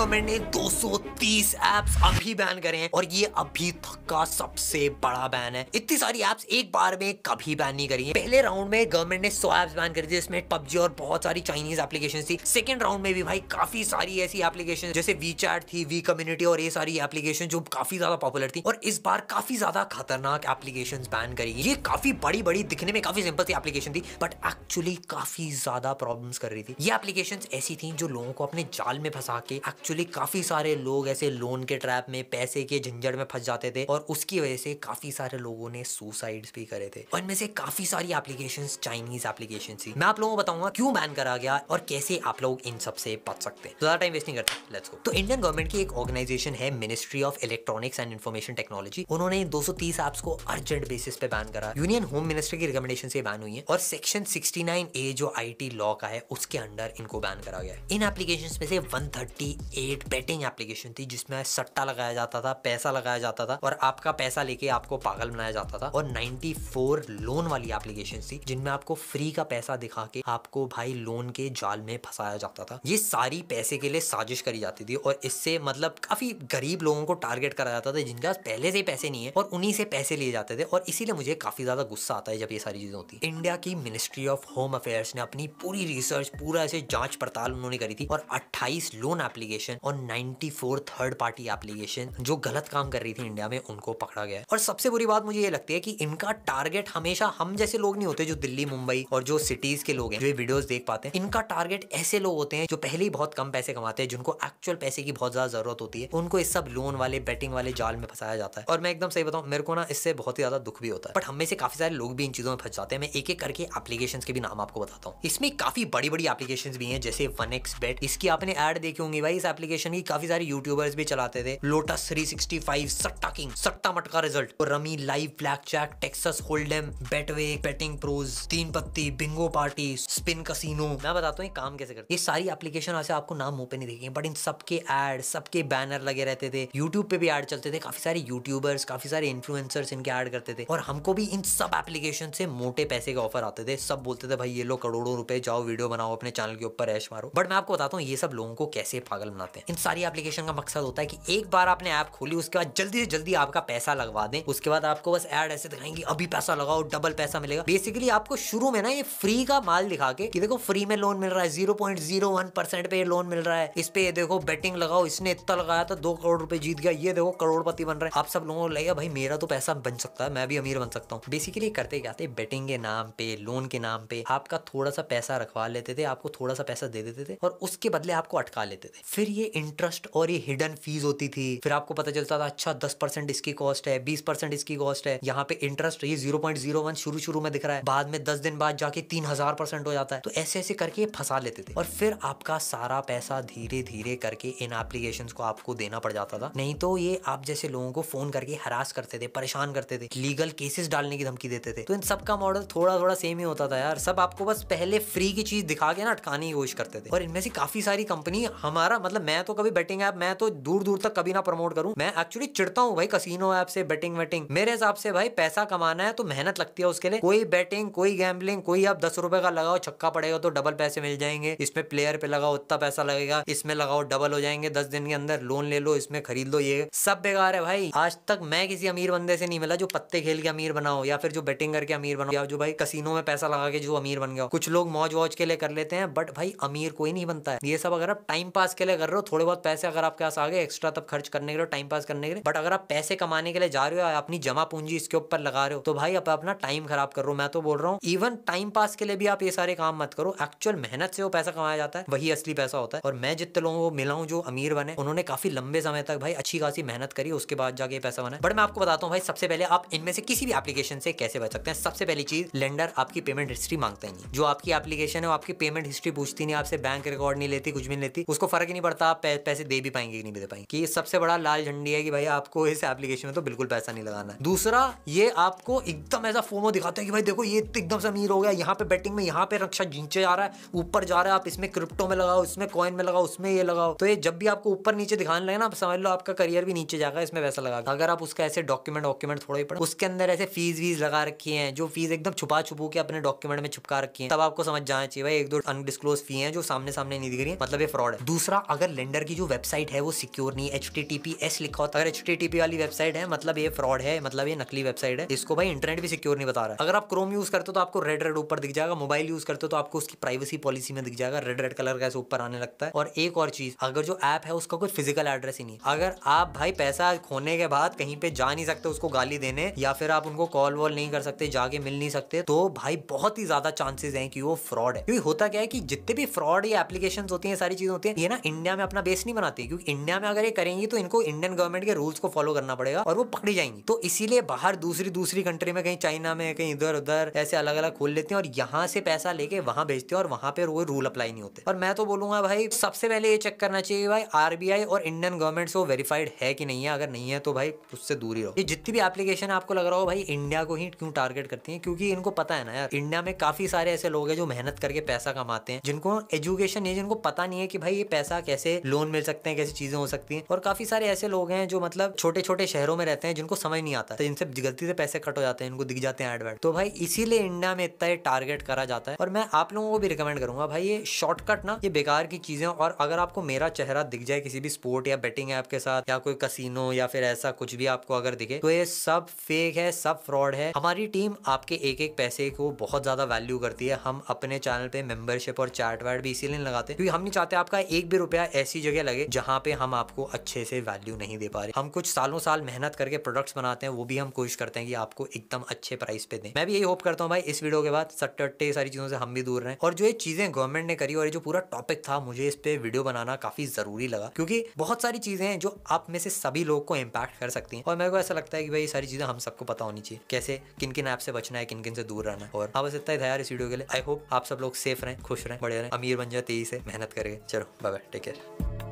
Government ने 230 apps अभी ban करे हैं और ये अभी तक का सबसे बड़ा बैन है इतनी सारी एप्स एक बार में कभी बैन नहीं करी है पहले राउंड में गवर्नमेंट ने सौ एप्स बैन करी थी जिसमें पबजी और बहुत सारी चाइनीज एप्लीकेशन थी सेकंड राउंड में भी भाई काफी सारी ऐसी एप्लीकेशन जैसे वी थी वी कम्युनिटी और ये सारी एप्लीकेशन जो काफी ज्यादा पॉपुलर थी और इस बार काफी ज्यादा खतरनाक एप्लीकेशन बैन करी ये काफी बड़ी बड़ी दिखने में काफी सिंपल सी एप्लीकेशन थी बट एक्चुअली काफी ज्यादा प्रॉब्लम कर रही थी ये एप्लीकेशन ऐसी थी जो लोगों को अपने जाल में फंसा के एक्चुअली एक्चुअली काफ़ी सारे लोग ऐसे लोन के ट्रैप में पैसे के झंझट में फंस जाते थे और उसकी वजह से काफ़ी सारे लोगों ने सुसाइड भी करे थे और इनमें से काफ़ी सारी एप्लीकेशन चाइनीज एप्लीकेशन थी मैं आप लोगों को बताऊंगा क्यों बैन करा गया और कैसे आप लोग इन सबसे बच सकते हैं ज़्यादा टाइम वेस्ट नहीं करते लेट्स गो तो इंडियन गवर्नमेंट की एक ऑर्गेनाइजेशन है ministry of electronics and information technology उन्होंने तीस एप्स को अर्जेंट बेसिस पे बैन करा यूनियन होम मिनिस्ट्री की रिकमेंडेशन से बैन हुई है और सेक्शन नाइन ए जो टी लॉ का है उसके अंडर इनको बैन करा गया इन एप्लीकेशन में से थर्टी एट बेटिंग एप्लीकेशन थी जिसमें सट्टा लगाया जाता था पैसा लगाया जाता था और आपका पैसा लेके आपको पागल बनाया जाता था और 94 लोन वाली एप्लीकेशन थी जिनमें आपको फ्री का पैसा दिखा के आपको भाई लोन के जाल में फंसाया जाता था ये सारी पैसे के लिए साजिश करी जाती थी और इससे मतलब काफी गरीब लोगों को टारगेट करा जाता था जिनके पास पहले से पैसे नहीं है और उन्हीं से पैसे लिए जाते थे और इसीलिए मुझे काफी ज्यादा गुस्सा आता है जब ये सारी चीजें होती इंडिया की मिनिस्ट्री ऑफ होम अफेयर्स ने अपनी पूरी रिसर्च पूरा ऐसे जांच पड़ताल उन्होंने करी थी और अट्ठाईस लोन एप्लीकेशन एप्लीकेशन और 94 थर्ड पार्टी एप्लीकेशन जो गलत काम कर रही थी इंडिया में उनको पकड़ा गया और सबसे बुरी बात मुझे ये लगती है कि इनका टारगेट हमेशा हम जैसे लोग नहीं होते जो दिल्ली मुंबई और जो सिटीज के लोग हैं जो ये वीडियोस देख पाते हैं इनका टारगेट ऐसे लोग होते हैं जो पहले ही बहुत कम पैसे कमाते हैं जिनको एक्चुअल पैसे की बहुत ज्यादा जरूरत होती है उनको इस सब लोन वाले बैटिंग वाले जाल में फंसाया जाता है और मैं एकदम सही बताऊँ मेरे को ना इससे बहुत ही ज्यादा दुख भी होता है बट हमें से काफी सारे लोग भी इन चीजों में फंस जाते हैं मैं एक एक करके एप्लीकेशन के भी नाम आपको बताता हूँ इसमें काफी बड़ी बड़ी एप्लीकेशन भी है जैसे वन एक्स बेट इसकी आपने एड देखी होंगी भाई इस एप्लीकेशन की काफी सारे यूट्यूबर्स भी चलाते थे lotus three sixty five Satta king Satta Matka result तो rummy live blackjack Texas hold'em Betway betting pros Teen Patti Bingo party spin casino मैं बताता हूँ ये काम कैसे करते ये सारी एप्लीकेशन ऐसे आपको नाम मुंह पे नहीं देखेंगे बट इन सबके एड सबके बैनर लगे रहते थे यूट्यूब पे भी एड चलते थे काफी सारे यूट्यूबर्स काफी सारे इन्फ्लुएंसर्स इनके एड करते थे और हमको भी इन सब एप्लीकेशन से मोटे पैसे के ऑफर आते थे सब बोलते थे भाई ये लो करोड़ों रुपए जाओ वीडियो बनाओ अपने चैनल के ऊपर ऐश मारो बट मैं आपको बताता हूँ ये सब लोगों को कैसे पागल बनाते हैं इन सारी एप्लीकेशन का मकसद होता है कि एक बार आपने ऐप खोली उसके बाद जल्दी से जल्दी आपका पैसा लगवा दें उसके बाद आपको बस एड ऐसे दिखाएंगे अभी पैसा लगाओ डबल पैसा मिलेगा बेसिकली आपको शुरू में ना ये फ्री का माल दिखा के कि देखो फ्री में लोन मिल रहा है zero point zero one percent पे लोन मिल रहा है इस पे ये देखो बेटिंग लगाओ इसने इतना लगाया था तो दो करोड़ रुपए जीत गया ये देखो करोड़पति बन रहा है आप सब लोगों को लगेगा भाई मेरा तो पैसा बन सकता है मैं भी अमीर बन सकता हूँ बेसिकली करते क्या थे बेटिंग के नाम पे लोन के नाम पे आपका थोड़ा सा पैसा रखवा लेते थे आपको थोड़ा सा पैसा दे देते थे और उसके बदले आपको अटका लेते थे फिर ये इंटरेस्ट और ये हिडन फीस होती थी फिर आपको पता चलता था अच्छा दस परसेंट इसकी कॉस्ट है बीस परसेंट इसकी कॉस्ट है यहाँ पे इंटरेस्ट ये जीरो पॉइंट जीरो वन शुरू शुरू में दिख रहा है बाद में दस दिन बाद जाके तीन हजार परसेंट हो जाता है तो ऐसे ऐसे करके फंसा लेते थे और फिर आपका सारा पैसा धीरे धीरे करके इन एप्लीकेशन को आपको देना पड़ जाता था नहीं तो ये आप जैसे लोगों को फोन करके हरास करते थे परेशान करते थे लीगल केसेस डालने की धमकी देते थे तो इन सबका मॉडल थोड़ा थोड़ा सेम ही होता था यार सब आपको बस पहले फ्री की चीज दिखा के ना अटकाने की कोशिश करते थे और इनमें से काफी सारी कंपनी हमारा मतलब मतलब मैं तो कभी बेटिंग ऐप मैं तो दूर दूर तक कभी ना प्रमोट करूं मैं एक्चुअली चिड़ता हूँ भाई कसीनो ऐप से बेटिंग वेटिंग मेरे हिसाब से भाई पैसा कमाना है तो मेहनत लगती है उसके लिए कोई बैटिंग कोई गैम्बलिंग कोई आप दस रुपए का लगाओ छक्का पड़ेगा तो डबल पैसे मिल जाएंगे इसमें प्लेयर पे लगाओ उतना पैसा लगेगा इसमें लगाओ डबल हो जाएंगे दस दिन के अंदर लोन ले लो इसमें खरीद लो ये सब बेकार है भाई आज तक मैं किसी अमीर बंदे से नहीं मिला जो पत्ते खेल के अमीर बनाओ या फिर जो बेटिंग करके अमीर बनाओ या जो भाई कसीनो में पैसा लगा के जो अमीर बन गया कुछ लोग मौज वॉज के लिए कर लेते हैं बट भाई अमीर कोई नहीं बनता है ये सब अगर आप टाइम पास के लिए कर रहे हो थोड़े बहुत पैसे अगर आपके पास आ गए एक्स्ट्रा तब खर्च करने के लिए टाइम पास करने के लिए बट अगर आप पैसे कमाने के लिए जा रहे हो अपनी जमा पूंजी इसके ऊपर लगा रहे हो तो भाई आप अपना टाइम खराब करो मैं तो बोल रहा हूँ इवन टाइम पास के लिए भी आप ये सारे काम मत करो एक्चुअल मेहनत से वो पैसा कमाया जाता है वही असली पैसा होता है और मैं जितने लोगों को मिला हूँ जो अमीर बने उन्होंने काफी लंबे समय तक भाई अच्छी खासी मेहनत करी उसके बाद जाके पैसा बना बट मैं आपको बताता हूँ भाई सबसे पहले आप इनमें से किसी भी एप्लीकेशन से कैसे बच सकते हैं सबसे पहली चीज लेंडर आपकी पेमेंट हिस्ट्री मांगते हैं नहीं जो आपकी एप्लीकेशन है वो आपकी पेमेंट हिस्ट्री पूछती नहीं आपसे बैंक रिकॉर्ड नहीं लेती कुछ भी नहीं लेती उसको फर्क ही नहीं पड़ता पता तो आप पैसे दे भी पाएंगे कि नहीं दे पाएंगे कि सबसे बड़ा लाल झंडी है कि भाई आपको इस एप्लीकेशन में तो बिल्कुल पैसा नहीं लगाना है दूसरा ये आपको एकदम ऐसा फोमो दिखाते हैं कि भाई देखो ये तो एकदम से अमीर हो गया यहाँ पे बैटिंग में यहाँ पे रक्षा खींचे जा रहा है ऊपर जा रहा है आप इसमें क्रिप्टो में लगाओ इसमें कॉइन में लगाओ उसमें ये लगाओ तो ये जब भी आपको ऊपर नीचे दिखाने लगे ना आप समझ लो आपका करियर भी नीचे जाएगा इसमें वैसा लगा अगर आप उसका ऐसे डॉक्यूमेंट डॉक्यूमेंट थोड़ा ही पड़े उसके अंदर ऐसे फीस वीस लगा रखी है जो फीस एकदम छुपा छुपू के अपने डॉक्यूमेंट में छुपका रखी है तब आपको समझ जाना चाहिए भाई एक दो अनडिस्क्लोज फी है जो सामने सामने नहीं दिख रही है मतलब ये फ्रॉड है दूसरा अगर लेंडर की जो वेबसाइट है वो सिक्योर नहीं एच टी एस लिखा होता है अगर एच टी वाली वेबसाइट है मतलब ये फ्रॉड है मतलब ये नकली वेबसाइट है इसको भाई इंटरनेट भी सिक्योर नहीं बता रहा है अगर आप क्रोम यूज करते हो तो आपको रेड रेड ऊपर दिख जाएगा मोबाइल यूज करते हो तो आपको उसकी प्राइवेसी पॉलिसी में दिख जाएगा रेड रेड कलर का ऊपर आने लगता है और एक और चीज अगर जो ऐप है उसका कोई फिजिकल एड्रेस ही नहीं अगर आप भाई पैसा खोने के बाद कहीं पे जा नहीं सकते उसको गाली देने या फिर आप उनको कॉल वॉल नहीं कर सकते जाके मिल नहीं सकते तो भाई बहुत ही ज्यादा चांसेस हैं कि वो फ्रॉड है क्योंकि होता क्या है कि जितने भी फ्रॉड या एप्लीकेशन होती है सारी चीजें होती है ये ना इंडिया इंडिया में अपना बेस नहीं बनाती क्योंकि इंडिया में अगर ये करेंगी तो इनको इंडियन गवर्नमेंट के रूल्स को फॉलो करना पड़ेगा और वो पकड़ी जाएंगी तो इसीलिए बाहर दूसरी दूसरी कंट्री में कहीं चाइना में कहीं इधर उधर ऐसे अलग अलग खोल लेते हैं और यहाँ से पैसा लेके वहां भेजते हैं और वहां पर वो रूल अप्लाई नहीं होते और मैं तो बोलूंगा भाई सबसे पहले ये चेक करना चाहिए भाई आरबीआई और इंडियन गवर्नमेंट से वो वेरीफाइड है कि नहीं है अगर नहीं है तो भाई उससे दूरी रहो ये जितनी भी एप्लीकेशन आपको लग रहा हो भाई इंडिया को ही क्यों टारगेट करती है क्योंकि इनको पता है ना यार इंडिया में काफी सारे ऐसे लोग हैं जो मेहनत करके पैसा कमाते हैं जिनको एजुकेशन है जिनको पता नहीं है कि भाई ये पैसा कैसे कैसे लोन मिल सकते हैं कैसी चीजें हो सकती हैं और काफी सारे ऐसे लोग हैं जो मतलब छोटे छोटे शहरों में रहते हैं जिनको समझ नहीं आता तो इनसे गलती से पैसे कट हो जाते हैं इनको दिख जाते हैं एडवर्ट तो भाई इसीलिए इंडिया में इतना टारगेट करा जाता है और मैं आप लोगों को भी रिकमेंड करूंगा भाई ये शॉर्टकट ना ये बेकार की चीजें और अगर आपको मेरा चेहरा दिख जाए किसी भी स्पोर्ट या बेटिंग ऐप के साथ या कोई कसीनो या फिर ऐसा कुछ भी आपको अगर दिखे तो ये सब फेक है सब फ्रॉड है हमारी टीम आपके एक एक पैसे को बहुत ज्यादा वैल्यू करती है हम अपने चैनल पे मेंबरशिप और चैट वैट भी इसीलिए लगाते क्योंकि हम नहीं चाहते आपका एक भी रुपया ऐसी जगह लगे जहाँ पे हम आपको अच्छे से वैल्यू नहीं दे पा रहे हम कुछ सालों साल मेहनत करके प्रोडक्ट्स बनाते हैं वो भी हम कोशिश करते हैं कि आपको एकदम अच्छे प्राइस पे दें मैं भी यही होप करता हूँ भाई इस वीडियो के बाद सट्टे सारी चीज़ों से हम भी दूर रहे और जो ये चीज़ें गवर्नमेंट ने करी और ये जो पूरा टॉपिक था मुझे इस पर वीडियो बनाना काफ़ी ज़रूरी लगा क्योंकि बहुत सारी चीज़ें हैं जो आप में से सभी लोग को इम्पैक्ट कर सकती हैं और मेरे को ऐसा लगता है कि भाई ये सारी चीज़ें हम सबको पता होनी चाहिए कैसे किन किन ऐप से बचना है किन किन से दूर रहना है और हाँ बस इतना ही था यार इस वीडियो के लिए आई होप आप सब लोग सेफ रहें खुश रहें बड़े रहें अमीर बन जाए तेजी से मेहनत करके चलो bye bye take care Thank you.